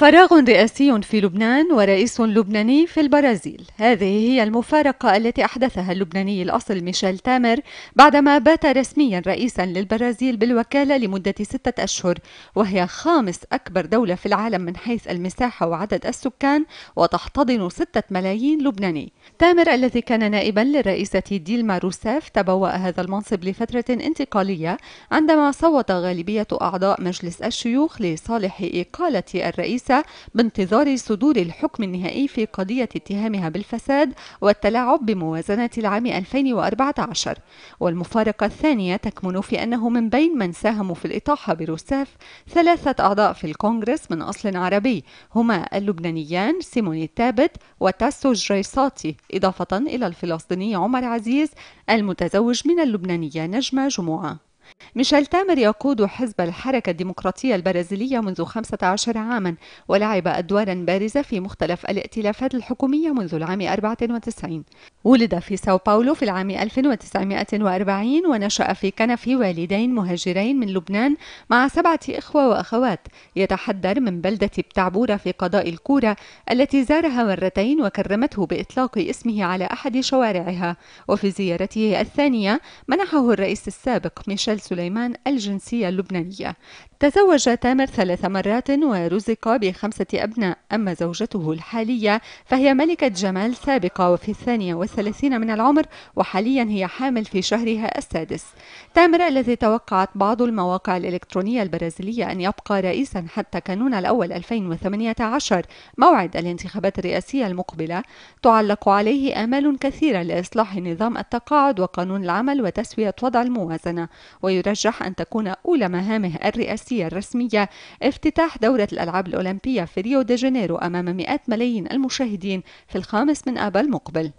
فراغ رئاسي في لبنان ورئيس لبناني في البرازيل هذه هي المفارقة التي أحدثها اللبناني الأصل ميشيل تامر بعدما بات رسميا رئيسا للبرازيل بالوكالة لمدة ستة أشهر وهي خامس أكبر دولة في العالم من حيث المساحة وعدد السكان وتحتضن ستة ملايين لبناني تامر الذي كان نائبا للرئيسة ديلما روسيف تبوأ هذا المنصب لفترة انتقالية عندما صوت غالبية أعضاء مجلس الشيوخ لصالح إقالة الرئيس بانتظار صدور الحكم النهائي في قضية اتهامها بالفساد والتلاعب بموازنة العام 2014 والمفارقة الثانية تكمن في أنه من بين من ساهموا في الإطاحة بروساف ثلاثة أعضاء في الكونغرس من أصل عربي هما اللبنانيان سيموني تابت وتاسو جريساتي إضافة إلى الفلسطيني عمر عزيز المتزوج من اللبنانية نجمة جمعة ميشيل تامر يقود حزب الحركة الديمقراطية البرازيلية منذ 15 عاما ولعب أدوارا بارزة في مختلف الائتلافات الحكومية منذ العام 94 ولد في ساو باولو في العام 1940 ونشأ في كنف والدين مهاجرين من لبنان مع سبعة إخوة وأخوات يتحدر من بلدة بتعبورة في قضاء الكورة التي زارها مرتين وكرمته بإطلاق اسمه على أحد شوارعها وفي زيارته الثانية منحه الرئيس السابق ميشيل سليمان الجنسية اللبنانية تزوج تامر ثلاث مرات ورزق بخمسة أبناء أما زوجته الحالية فهي ملكة جمال سابقة وفي الثانية والثلاثين من العمر وحاليا هي حامل في شهرها السادس تامر الذي توقعت بعض المواقع الإلكترونية البرازيلية أن يبقى رئيسا حتى كانون الأول 2018 موعد الانتخابات الرئاسية المقبلة تعلق عليه آمال كثيرة لإصلاح نظام التقاعد وقانون العمل وتسوية وضع الموازنة ويرجح أن تكون أولى مهامه الرئاسية الفرنسية الرسمية افتتاح دورة الألعاب الأولمبية في ريو دي جانيرو أمام مئات ملايين المشاهدين في الخامس من آب المقبل